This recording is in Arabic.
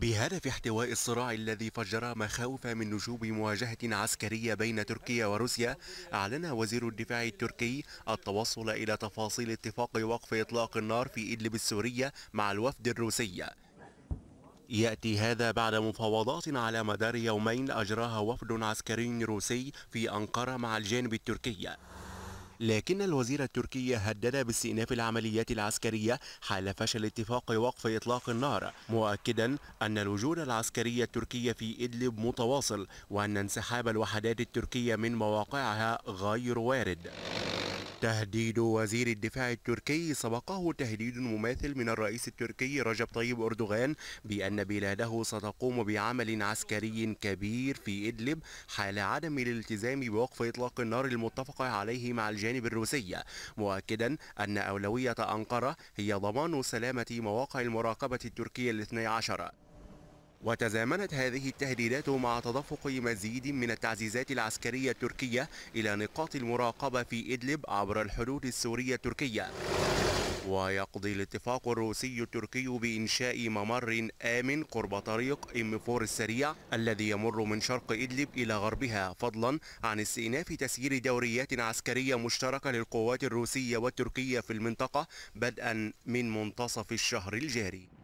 بهدف احتواء الصراع الذي فجر مخاوف من نشوب مواجهة عسكرية بين تركيا وروسيا أعلن وزير الدفاع التركي التوصل إلى تفاصيل اتفاق وقف إطلاق النار في إدلب السورية مع الوفد الروسي يأتي هذا بعد مفاوضات على مدار يومين أجراها وفد عسكري روسي في أنقرة مع الجانب التركي لكن الوزير التركي هدد باستئناف العمليات العسكرية حال فشل اتفاق وقف إطلاق النار مؤكدا أن الوجود العسكري التركي في إدلب متواصل وأن انسحاب الوحدات التركية من مواقعها غير وارد تهديد وزير الدفاع التركي سبقه تهديد مماثل من الرئيس التركي رجب طيب أردوغان بأن بلاده ستقوم بعمل عسكري كبير في إدلب حال عدم الالتزام بوقف إطلاق النار المتفق عليه مع الجانب الروسي مؤكدا أن أولوية أنقرة هي ضمان سلامة مواقع المراقبة التركية الاثني عشر وتزامنت هذه التهديدات مع تدفق مزيد من التعزيزات العسكرية التركية إلى نقاط المراقبة في إدلب عبر الحدود السورية التركية ويقضي الاتفاق الروسي التركي بإنشاء ممر آمن قرب طريق إم فور السريع الذي يمر من شرق إدلب إلى غربها فضلا عن استئناف تسيير دوريات عسكرية مشتركة للقوات الروسية والتركية في المنطقة بدءا من منتصف الشهر الجاري